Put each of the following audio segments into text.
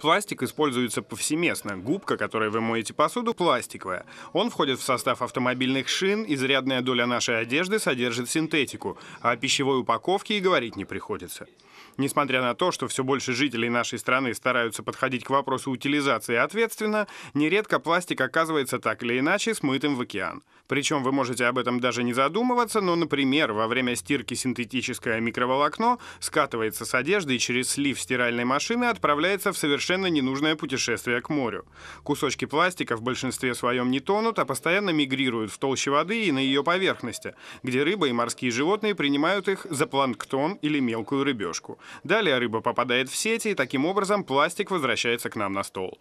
Пластик используется повсеместно. Губка, которой вы моете посуду, пластиковая. Он входит в состав автомобильных шин, изрядная доля нашей одежды содержит синтетику, а о пищевой упаковке и говорить не приходится. Несмотря на то, что все больше жителей нашей страны стараются подходить к вопросу утилизации ответственно, нередко пластик оказывается так или иначе смытым в океан. Причем вы можете об этом даже не задумываться, но, например, во время стирки синтетическое микроволокно скатывается с одежды и через слив стиральной машины отправляется в совершенно ненужное путешествие к морю. Кусочки пластика в большинстве своем не тонут, а постоянно мигрируют в толще воды и на ее поверхности, где рыба и морские животные принимают их за планктон или мелкую рыбешку. Далее рыба попадает в сети, и таким образом пластик возвращается к нам на стол.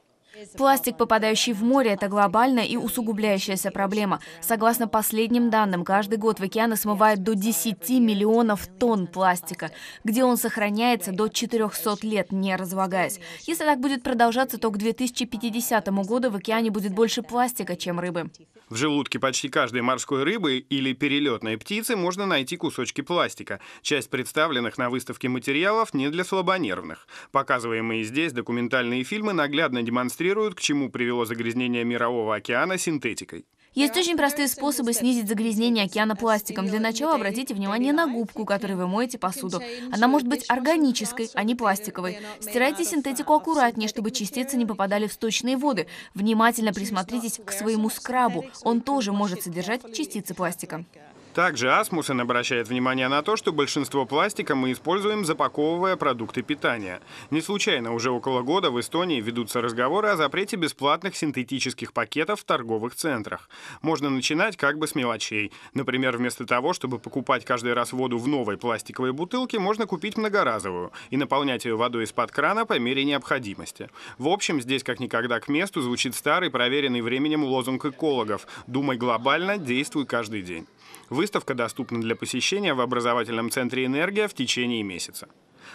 Пластик, попадающий в море, это глобальная и усугубляющаяся проблема. Согласно последним данным, каждый год в океаны смывает до 10 миллионов тонн пластика, где он сохраняется до 400 лет, не разлагаясь. Если так будет продолжаться, то к 2050 году в океане будет больше пластика, чем рыбы. В желудке почти каждой морской рыбы или перелетной птицы можно найти кусочки пластика. Часть представленных на выставке материалов не для слабонервных. Показываемые здесь документальные фильмы наглядно демонстрируют, демонстрируют, к чему привело загрязнение мирового океана синтетикой. Есть очень простые способы снизить загрязнение океана пластиком. Для начала обратите внимание на губку, которой вы моете посуду. Она может быть органической, а не пластиковой. Стирайте синтетику аккуратнее, чтобы частицы не попадали в сточные воды. Внимательно присмотритесь к своему скрабу. Он тоже может содержать частицы пластика. Также Асмусен обращает внимание на то, что большинство пластика мы используем, запаковывая продукты питания. Не случайно уже около года в Эстонии ведутся разговоры о запрете бесплатных синтетических пакетов в торговых центрах. Можно начинать как бы с мелочей. Например, вместо того, чтобы покупать каждый раз воду в новой пластиковой бутылке, можно купить многоразовую и наполнять ее водой из-под крана по мере необходимости. В общем, здесь как никогда к месту звучит старый, проверенный временем лозунг экологов «Думай глобально, действуй каждый день». Вы Выставка доступна для посещения в образовательном центре «Энергия» в течение месяца.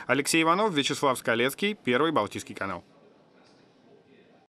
Алексей Иванов, Вячеслав Скалецкий, Первый Балтийский канал.